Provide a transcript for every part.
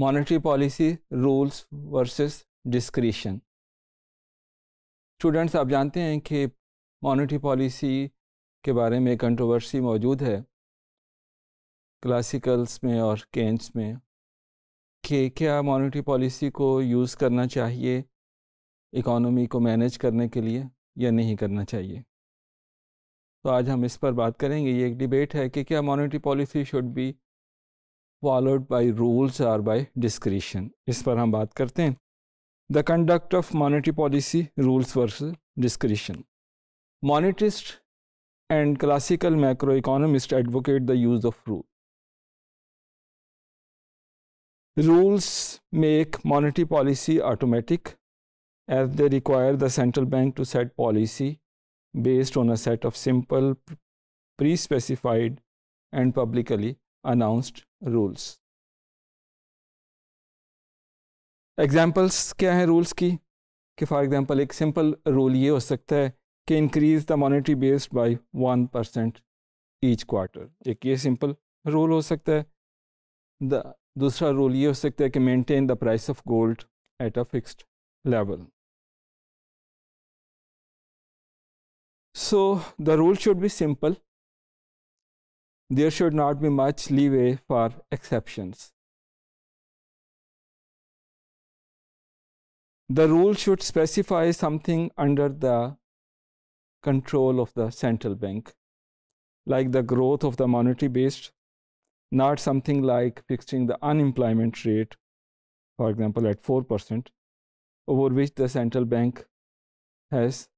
monetary policy rules versus discretion students आप जानते हैं कि मॉनेटरी पॉलिसी के बारे में कंट्रोवर्सी मौजूद है क्लासिकल्स में और कैंस में कि क्या मॉनेटरी पॉलिसी को यूज़ करना चाहिए इकोनॉमी को मैनेज करने के लिए या नहीं करना चाहिए तो आज हम इस पर बात करेंगे ये एक डिबेट है कि क्या monetary policy should be followed by rules और बाई डिस्क्रिशन इस पर हम बात करते हैं the conduct of monetary policy rules versus discretion monetarist and classical macroeconomist advocate the use of rule Rules make monetary policy automatic as they require the central bank to set policy based on a set of simple, pre-specified and publicly announced rules examples क्या हैं rules की कि for example एक simple rule ये हो सकता है कि increase the monetary based by one percent each quarter एक ये सिंपल रूल हो सकता है द दूसरा रूल ये हो सकता है कि maintain the price of gold at a fixed level so the rule should be simple there should not be much leeway for exceptions. The rule should specify something under the control of the central bank, like the growth of the monetary base, not something like fixing the unemployment rate, for example, at 4%, over which the central bank has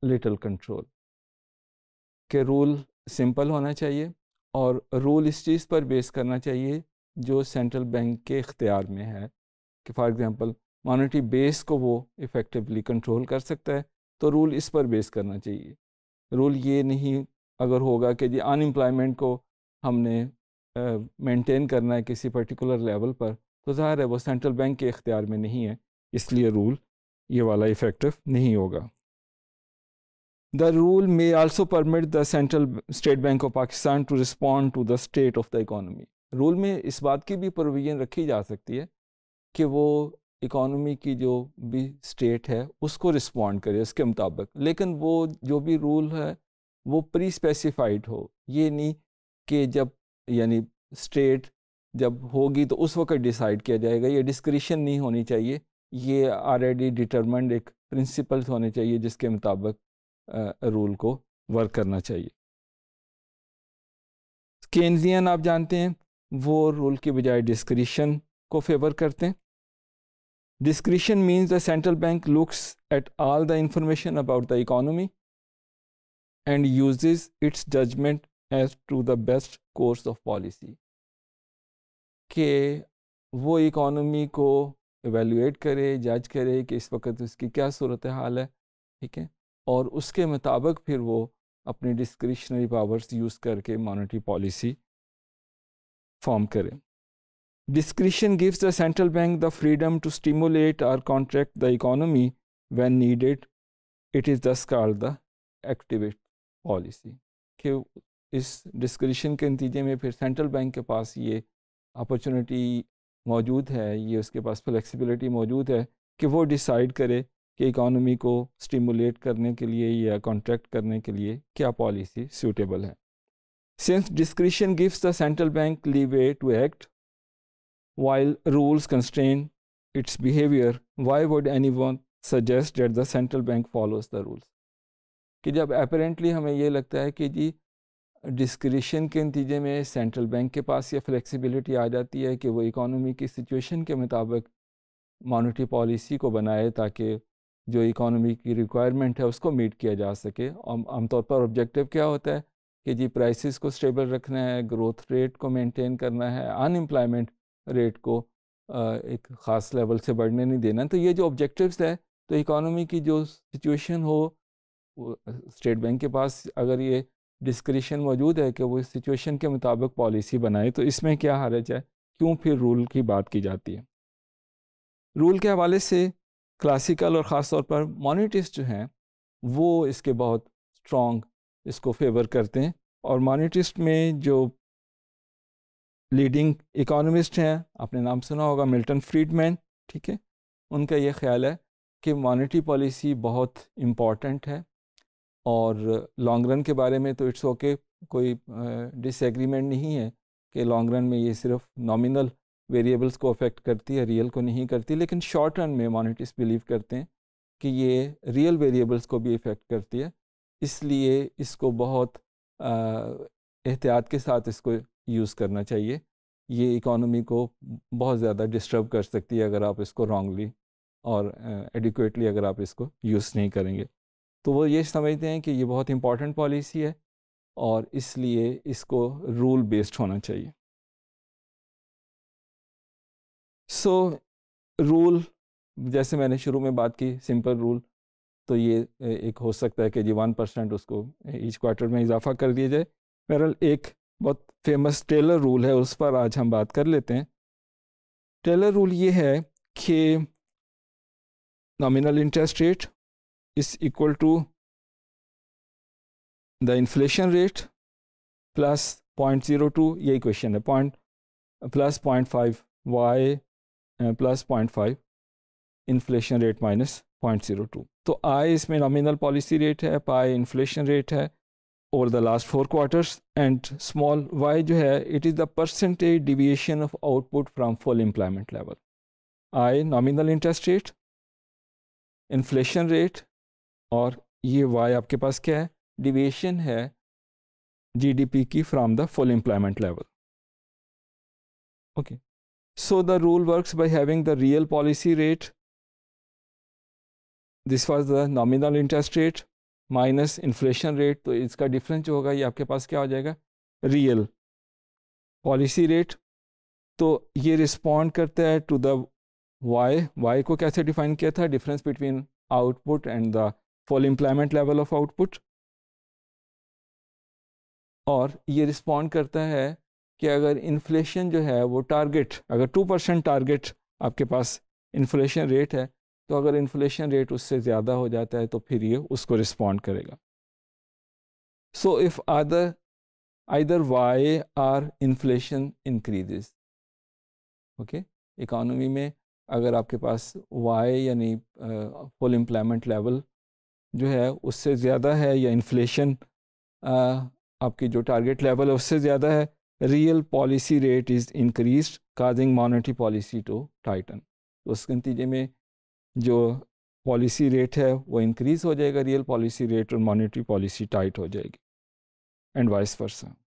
little control. के rule simple होना चाहिए और rule इस चीज़ पर base करना चाहिए जो central bank के इख्तियार में है कि फॉर एग्जांपल मॉनेटरी बेस को वो इफ़ेक्टिवली कंट्रोल कर सकता है तो रूल इस पर बेस करना चाहिए रूल ये नहीं अगर होगा कि जी अनएम्प्लॉयमेंट को हमने मेंटेन करना है किसी पर्टिकुलर लेवल पर तो ज़ाहिर है वो सेंट्रल बैंक के इख्तियार में नहीं है इसलिए रूल ये वाला इफ़ेक्टिव नहीं होगा The rule may also permit the Central State Bank of Pakistan to respond to the state of the economy. Rule में इस बात की भी प्रोविजन रखी जा सकती है कि वो इकोनॉमी की जो भी स्टेट है उसको रिस्पॉन्ड करे उसके मुताबिक लेकिन वो जो भी रूल है वो प्री स्पेसिफाइड हो ये नहीं कि जब यानी स्टेट जब होगी तो उस वक्त डिसाइड किया जाएगा ये डिस्क्रिशन नहीं होनी चाहिए ये ऑलरेडी डिटर्मेंड एक प्रिंसिपल्स होने चाहिए जिसके मुताबिक रूल को वर्क करना चाहिए केन्जियन आप जानते हैं वो रूल की बजाय डिस्क्रिशन को फेवर करते हैं discretion means the central bank looks at all the information about the economy and uses its judgment as to the best course of policy के वो इकोनॉमी को एवेलुएट करे जज करे कि इस वक्त उसकी क्या सूरत हाल है ठीक है और उसके मुताबिक फिर वो अपनी डिस्क्रिशनरी पावर्स यूज़ करके मॉनेटरी पॉलिसी फॉर्म करें discretion gives the central bank the freedom to stimulate और contract the economy when needed it is thus call the activate policy कि इस डिस्क्रिशन के नतीजे में फिर सेंट्रल बैंक के पास ये अपॉर्चुनिटी मौजूद है ये उसके पास फ्लेक्सिबिलिटी मौजूद है कि वो डिसाइड करे कि इकॉनमी को स्टिमुलेट करने के लिए या कॉन्ट्रैक्ट करने के लिए क्या पॉलिसी सूटेबल है since discretion gives the central bank leeway to act rules constrain its behaviour why would anyone suggest that the central bank follows the rules कि जब अपेरेंटली हमें ये लगता है कि जी डिस्क्रिशन के नतीजे में सेंट्रल बैंक के पास ये फ्लेक्सिबिलिटी आ जाती है कि वो इकोनॉमी की सिचुएशन के मुताबिक मॉनिटरी पॉलिसी को बनाए ताकि जो इकोनॉमी की रिक्वायरमेंट है उसको मीट किया जा सके आमतौर पर ऑब्जेक्टिव क्या होता है कि जी प्राइसेस को स्टेबल रखना है ग्रोथ रेट को मेंटेन करना है अनएम्प्लॉयमेंट रेट को एक ख़ास लेवल से बढ़ने नहीं देना तो ये जो ऑब्जेक्टिव्स है तो इकोनॉमी की जो सिचुएशन हो स्टेट बैंक के पास अगर ये डिस्क्रिशन मौजूद है कि वो इस सिचुएशन के मुताबिक पॉलिसी बनाए तो इसमें क्या हारज है क्यों फिर रूल की बात की जाती है रूल के हवाले से क्लासिकल और ख़ास तौर पर मोनिटिस्ट जो हैं वो इसके बहुत स्ट्रॉन्ग इसको फेवर करते हैं और मोनिटिस्ट में जो लीडिंग इकोनॉमिस्ट हैं आपने नाम सुना होगा मिल्टन फ्रीडमैन ठीक है उनका ये ख्याल है कि मॉनिटरी पॉलिसी बहुत इम्पॉर्टेंट है और लॉन्ग रन के बारे में तो इट्स ओके okay, कोई डिसएग्रीमेंट नहीं है कि लॉन्ग रन में ये सिर्फ नॉमिनल वेरिएबल्स को अफेक्ट करती है रियल को नहीं करती लेकिन शॉर्ट रन में मॉनिटर्स बिलीव करते हैं कि ये रियल वेरिएबल्स को भी इफ़ेक्ट करती है इसलिए इसको बहुत एहतियात के साथ इसको यूज़ करना चाहिए ये इकोनॉमी को बहुत ज़्यादा डिस्टर्ब कर सकती है अगर आप इसको रॉन्गली और एडिकुएटली अगर आप इसको यूज़ नहीं करेंगे तो वो ये समझते हैं कि ये बहुत इंपॉर्टेंट पॉलिसी है और इसलिए इसको रूल बेस्ड होना चाहिए सो so, रूल जैसे मैंने शुरू में बात की सिंपल रूल तो ये एक हो सकता है कि जी वन परसेंट उसको ईच क्वार्टर में इजाफा कर दिया जाए बहरल एक बहुत फेमस टेलर रूल है उस पर आज हम बात कर लेते हैं टेलर रूल ये है कि nominal interest rate is equal to the inflation rate plus point zero two यही क्वेश्चन है point plus point five y plus point five inflation rate minus point zero two तो आई इसमें nominal policy rate है pi inflation rate है over the last four quarters and small y जो है it is the percentage deviation of output from full employment level i nominal interest rate inflation rate और ये Y आपके पास क्या है deviation है जीडीपी की from the full employment level okay So the rule works by having the real policy rate. This was the nominal interest rate minus inflation rate तो इसका difference जो होगा ये आपके पास क्या हो जाएगा रियल पॉलिसी रेट तो ये रिस्पॉन्ड करता है टू द वाई वाई को कैसे डिफाइन किया था difference between output and the full employment level of output और ये रिस्पॉन्ड करता है कि अगर इन्फ्लेशन जो है वो टारगेट अगर टू परसेंट टारगेट आपके पास इन्फ्लेशन रेट है तो अगर इन्फ्लेशन रेट उससे ज़्यादा हो जाता है तो फिर ये उसको रिस्पॉन्ड करेगा so if other either y or inflation increases okay economy में अगर आपके पास वाई यानी फुल एम्प्लॉयमेंट लेवल जो है उससे ज़्यादा है या इन्फ्लेशन आपकी जो टारगेट लेवल है उससे ज़्यादा है real policy rate is increase causing monetary policy to tighten तो उसके नतीजे में जो पॉलिसी रेट है वो इंक्रीज़ हो जाएगा रियल पॉलिसी रेट और मॉनेटरी पॉलिसी टाइट हो जाएगी एंड वाइस वर्सा